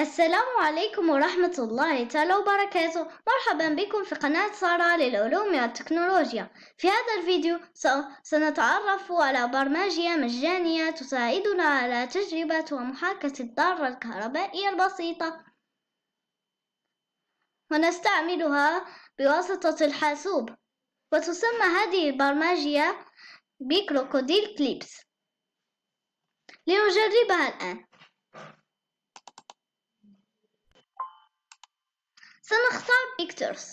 السلام عليكم ورحمة الله تعالى وبركاته مرحبا بكم في قناة سارة للعلوم والتكنولوجيا في هذا الفيديو سنتعرف على برمجية مجانية تساعدنا على تجربة ومحاكاة الضارة الكهربائية البسيطة ونستعملها بواسطة الحاسوب وتسمى هذه البرمجية بكروكوديل كليبس لنجربها الآن سنختار pictures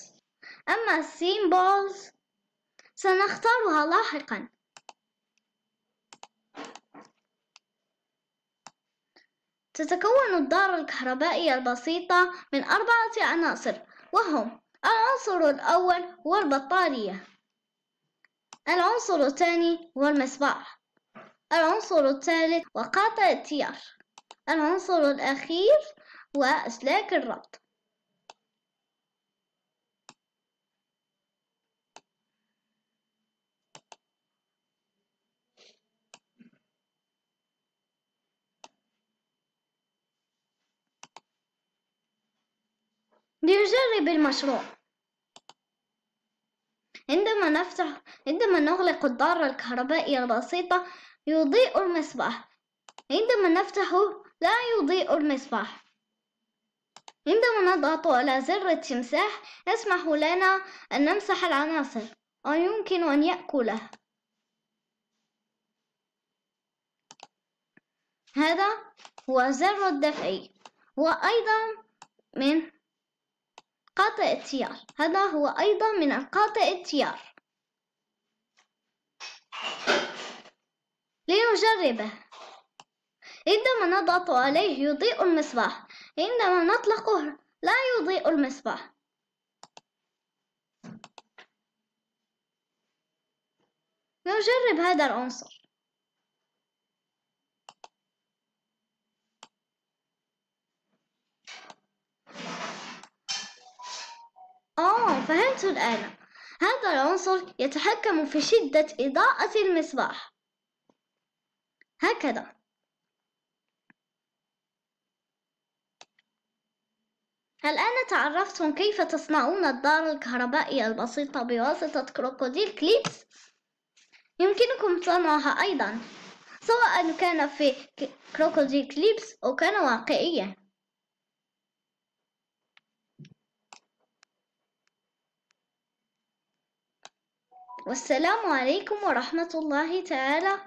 أما symbols سنختارها لاحقا تتكون الدار الكهربائية البسيطة من أربعة عناصر وهم العنصر الأول هو البطارية العنصر الثاني هو المصباح العنصر الثالث وقاطع التيار العنصر الأخير هو أسلاك الربط ليجرب المشروع عندما نفتح عندما نغلق الدار الكهربائية البسيطة يضيء المصباح عندما نفتحه لا يضيء المصباح عندما نضغط على زر التمساح يسمح لنا أن نمسح العناصر أو يمكن أن يأكله هذا هو زر الدفعي وأيضا من قاطع التيار هذا هو أيضا من القاطع التيار لنجربه عندما نضغط عليه يضيء المصباح عندما نطلقه لا يضيء المصباح نجرب هذا العنصر فهمت الآن هذا العنصر يتحكم في شدة إضاءة المصباح هكذا الآن تعرفتم كيف تصنعون الدار الكهربائية البسيطة بواسطة كروكوديل كليبس يمكنكم صنعها أيضا سواء كان في كروكوديل كليبس أو كان واقعيا والسلام عليكم ورحمة الله تعالى